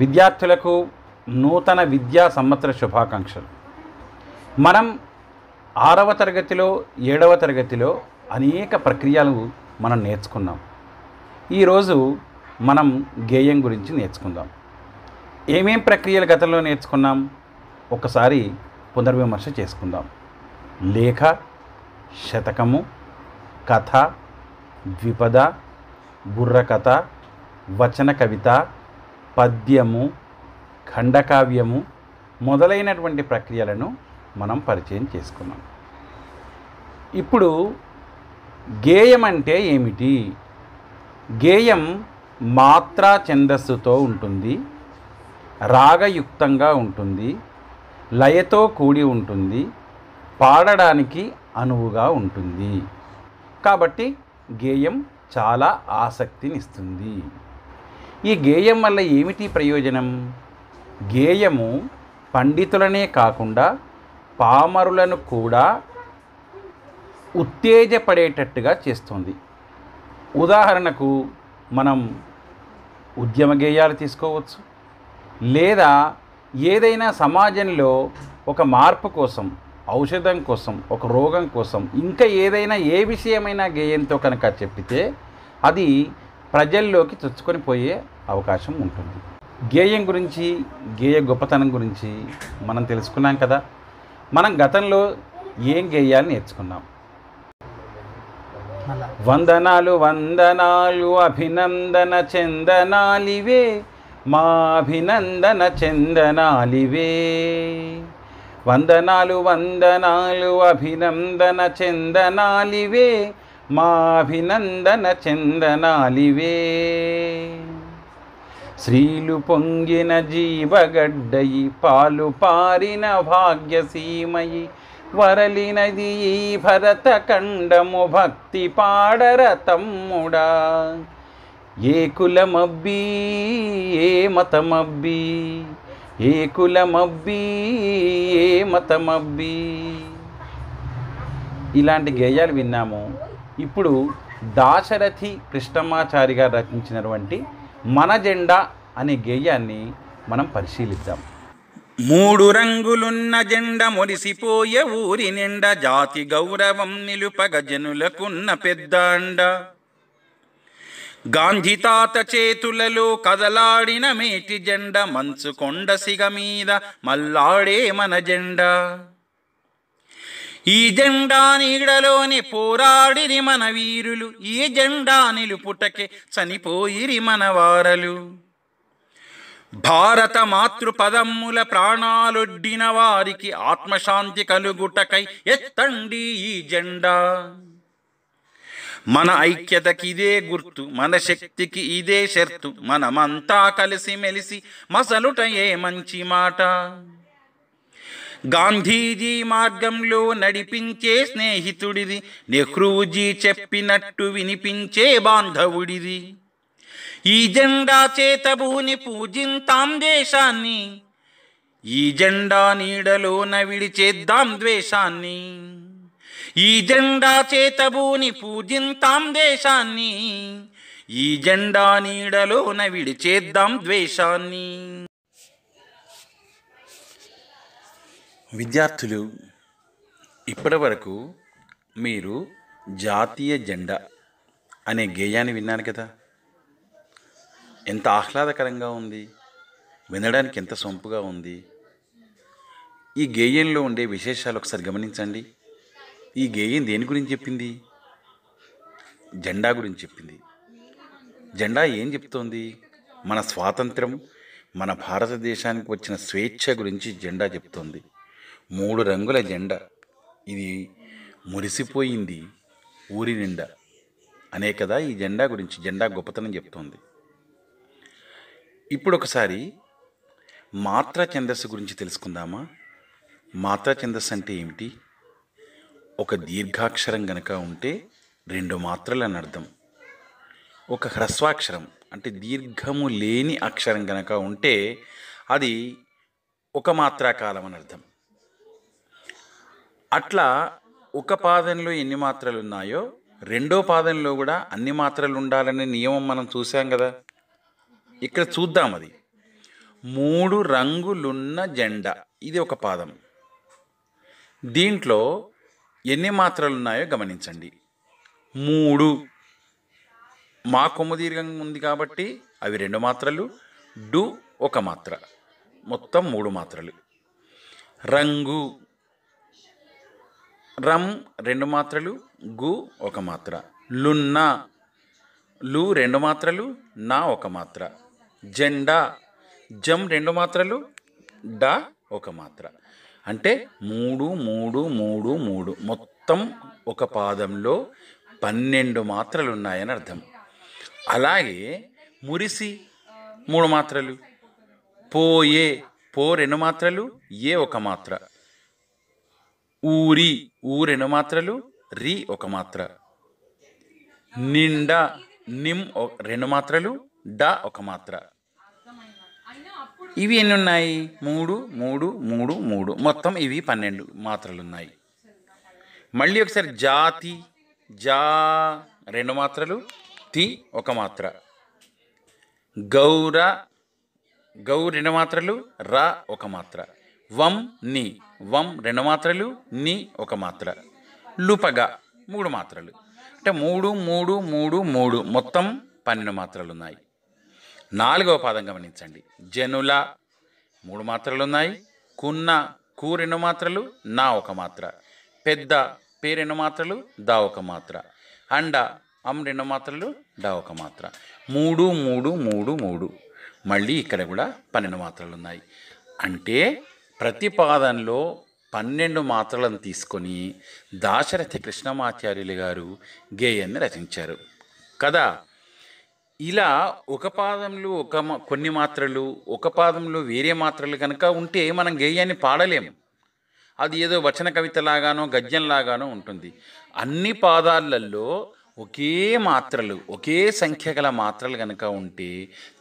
విద్యార్థులకు నూతన విద్యా సంవత్సర శుభాకాంక్షలు మనం ఆరవ తరగతిలో ఏడవ తరగతిలో అనేక ప్రక్రియలు మనం నేర్చుకున్నాం ఈరోజు మనం గేయం గురించి నేర్చుకుందాం ఏమేం ప్రక్రియలు గతంలో నేర్చుకున్నాం ఒకసారి పునర్విమర్శ చేసుకుందాం లేఖ శతకము కథ ద్విపద బుర్రకథ వచన కవిత పద్యము ఖండకావ్యము మొదలైనటువంటి ప్రక్రియలను మనం పరిచయం చేసుకున్నాం ఇప్పుడు గేయం అంటే ఏమిటి గేయం మాత్రా ఛందస్సుతో ఉంటుంది రాగయుక్తంగా ఉంటుంది లయతో కూడి ఉంటుంది పాడడానికి అనువుగా ఉంటుంది కాబట్టి గేయం చాలా ఆసక్తినిస్తుంది ఈ గేయం వల్ల ఏమిటి ప్రయోజనం గేయము పండితులనే కాకుండా పామరులను కూడా ఉత్తేజపడేటట్టుగా చేస్తుంది ఉదాహరణకు మనం ఉద్యమ గేయాలు తీసుకోవచ్చు లేదా ఏదైనా సమాజంలో ఒక మార్పు కోసం ఔషధం కోసం ఒక రోగం కోసం ఇంకా ఏదైనా ఏ విషయమైనా గేయంతో కనుక చెప్పితే అది ప్రజల్లోకి చొచ్చుకొని పోయే అవకాశం ఉంటుంది గేయం గురించి గేయ గొప్పతనం గురించి మనం తెలుసుకున్నాం కదా మనం గతంలో ఏం గేయాలు నేర్చుకున్నాం వందనాలు వందనాలు అభినందన చందనాలివే మా అభినందన చందనాలివే వందనాలు వందనాలు అభినందన చందనాలివే మాభినందన చందనాలివే స్త్రీలు పొంగిన జీవగడ్డయి పాలు పారిన భాగ్యసీమయి వరలినది ఈ కండము భక్తి పాడర తమ్ముడా ఏ కులమబ్బి ఏ మతమబ్బి ఏ కులమబ్బి ఏ మతమబ్బి ఇలాంటి గేయాలు విన్నాము ఇప్పుడు దాశరథి కృష్ణమాచారి గారు రచించినటువంటి మన జెండా అనే గేయాన్ని మనం పరిశీలిద్దాం మూడు రంగులున్న జెండ మురిసిపోయే ఊరి నిండా జాతి గౌరవం నిలుపగ జనులకున్న పెద్ద అండ గాంధీ తాత చేతులలో కదలాడిన మేటి జెండ మంచు కొండ సిగ మీద మల్లాడే మన జెండా ఈ జెండా నీడలోని పోరాడిరి మన వీరులు ఈ జెండా నిలుపుటకే చనిపోయిరి మన వారలు భారత పదమ్ముల ప్రాణాలొడ్డిన వారికి ఆత్మశాంతి కలుగుటకై ఎత్తండి ఈ జెండా మన ఐక్యతకి ఇదే గుర్తు మన శక్తికి ఇదే షర్తు మనమంతా మెలిసి మసలుట ఏ మంచి మాట గాంధీజీ మార్గంలో నడిపించే స్నేహితుడిది నెహ్రూజీ చెప్పినట్టు వినిపించే బాంధవుడిది ఈ జెండా చేతభూని పూజింతాం దేశాన్ని ఈ జెండా నీడలోన విడిచేద్దాం ద్వేషాన్ని ఈ జెండా చేతభూని పూజింతాం దేశాన్ని ఈ జెండా నీడలోన విడిచేద్దాం ద్వేషాన్ని విద్యార్థులు ఇప్పటి వరకు మీరు జాతీయ జెండా అనే గేయాన్ని విన్నారు కదా ఎంత ఆహ్లాదకరంగా ఉంది వినడానికి ఎంత సొంపుగా ఉంది ఈ గేయంలో ఉండే విశేషాలు ఒకసారి గమనించండి ఈ గేయం దేని గురించి చెప్పింది జెండా గురించి చెప్పింది జెండా ఏం చెప్తోంది మన స్వాతంత్రం మన భారతదేశానికి వచ్చిన స్వేచ్ఛ గురించి జెండా చెప్తోంది మూడు రంగుల జెండా ఇది మురిసిపోయింది ఊరి నిండా అనే కదా ఈ జెండా గురించి జెండా గొప్పతనం చెప్తోంది ఇప్పుడు ఒకసారి మాత్రా ఛందస్సు గురించి తెలుసుకుందామా మాత్రా ఛందస్సు అంటే ఏమిటి ఒక దీర్ఘాక్షరం గనక ఉంటే రెండు మాత్రలు అని అర్థం ఒక హ్రస్వాక్షరం అంటే దీర్ఘము లేని అక్షరం గనక ఉంటే అది ఒక మాత్రాకాలం అని అర్థం అట్లా ఒక పాదంలో ఎన్ని మాత్రలు ఉన్నాయో రెండో పాదంలో కూడా అన్ని మాత్రలు ఉండాలనే నియమం మనం చూసాం కదా ఇక్కడ చూద్దాం అది మూడు రంగులున్న జెండా ఇది ఒక పాదం దీంట్లో ఎన్ని మాత్రలు ఉన్నాయో గమనించండి మూడు మా కొమ్ము దీర్ఘంగా ఉంది కాబట్టి అవి రెండు మాత్రలు డు ఒక మాత్ర మొత్తం మూడు మాత్రలు రంగు రం రెండు మాత్రలు గు ఒక మాత్ర లున్నా లు రెండు మాత్రలు నా ఒక మాత్ర జెండా జం రెండు మాత్రలు డా ఒక మాత్ర అంటే మూడు మూడు మూడు మూడు మొత్తం ఒక పాదంలో పన్నెండు మాత్రలు ఉన్నాయని అర్థం అలాగే మురిసి మూడు మాత్రలు పోయే పో రెండు మాత్రలు ఏ ఒక మాత్ర ఊరి ఊ రెండు మాత్రలు రి ఒక మాత్ర నిండా నిమ్ రెండు మాత్రలు డ ఒక మాత్ర ఇవి ఎన్ని ఉన్నాయి మూడు మూడు మూడు మూడు మొత్తం ఇవి పన్నెండు మాత్రలు ఉన్నాయి మళ్ళీ ఒకసారి జాతి జా రెండు మాత్రలు తి ఒక మాత్ర గౌర గౌ రెండు మాత్రలు ర ఒక మాత్ర వం ని వం రెండు మాత్రలు ని ఒక మాత్ర లుపగా మూడు మాత్రలు అంటే మూడు మూడు మూడు మూడు మొత్తం పన్నెండు మాత్రలు ఉన్నాయి నాలుగవ పాదం గమనించండి జనుల మూడు మాత్రలు ఉన్నాయి కున్న కు రెండు మాత్రలు నా ఒక మాత్ర పెద్ద పే రెండు మాత్రలు దా ఒక మాత్ర అండ అం రెండు మాత్రలు డా ఒక మాత్ర మూడు మూడు మూడు మూడు మళ్ళీ ఇక్కడ కూడా పన్నెండు మాత్రలు ఉన్నాయి అంటే ప్రతిపాదనలో పన్నెండు మాత్రలను తీసుకొని దాశరథి కృష్ణమాచార్యులు గారు గేయాన్ని రచించారు కదా ఇలా ఒక పాదంలో ఒక కొన్ని మాత్రలు ఒక పాదంలో వేరే మాత్రలు కనుక ఉంటే మనం గేయాన్ని పాడలేము అది ఏదో వచన కవితలాగానో గద్యంలాగానో ఉంటుంది అన్ని పాదాలలో ఒకే మాత్రలు ఒకే సంఖ్య గల మాత్రలు కనుక ఉంటే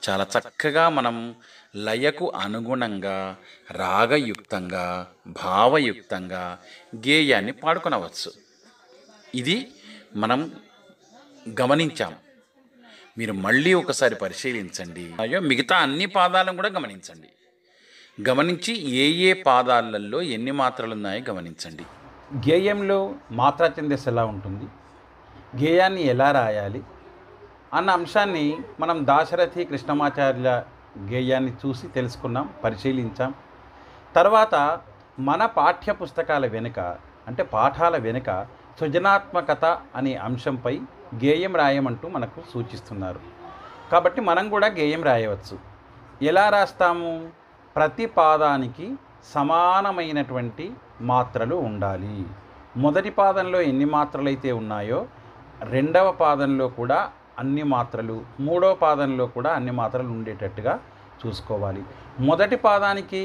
చాలా చక్కగా మనం లయకు అనుగుణంగా రాగయుక్తంగా భావయుక్తంగా గేయాన్ని పాడుకొనవచ్చు ఇది మనం గమనించాం మీరు మళ్ళీ ఒకసారి పరిశీలించండి అయ్యో మిగతా అన్ని పాదాలను కూడా గమనించండి గమనించి ఏ ఏ పాదాలలో ఎన్ని మాత్రలు ఉన్నాయో గమనించండి గేయంలో మాత్ర ఛందస్సు ఎలా ఉంటుంది గేయాన్ని ఎలా రాయాలి అన్న అంశాన్ని మనం దాశరథి కృష్ణమాచార్య గేయాన్ని చూసి తెలుసుకున్నాం పరిశీలించాం తర్వాత మన పాఠ్య పుస్తకాల వెనుక అంటే పాఠాల వెనుక సృజనాత్మకత అనే అంశంపై గేయం రాయమంటూ మనకు సూచిస్తున్నారు కాబట్టి మనం కూడా గేయం రాయవచ్చు ఎలా రాస్తాము ప్రతి పాదానికి సమానమైనటువంటి మాత్రలు ఉండాలి మొదటి పాదంలో ఎన్ని మాత్రలు అయితే ఉన్నాయో రెండవ పాదంలో కూడా అన్ని మాత్రలు మూడో పాదంలో కూడా అన్ని మాత్రలు ఉండేటట్టుగా చూసుకోవాలి మొదటి పాదానికి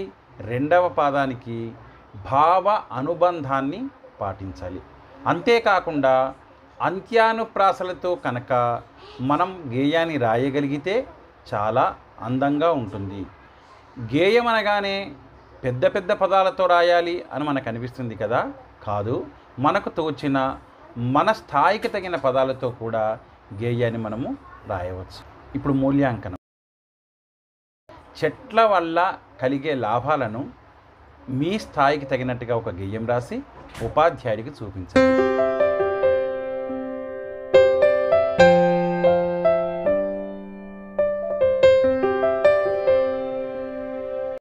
రెండవ పాదానికి భావ అనుబంధాన్ని పాటించాలి అంతేకాకుండా అంత్యానుప్రాసలతో కనుక మనం గేయాన్ని రాయగలిగితే చాలా అందంగా ఉంటుంది గేయం అనగానే పెద్ద పెద్ద పదాలతో రాయాలి అని మనకు అనిపిస్తుంది కదా కాదు మనకు తోచిన మన స్థాయికి తగిన పదాలతో కూడా గేయాన్ని మనము రాయవచ్చు ఇప్పుడు మూల్యాంకనం చెట్ల వల్ల కలిగే లాభాలను మీ స్థాయికి తగినట్టుగా ఒక గేయం రాసి ఉపాధ్యాయుడికి చూపించాలి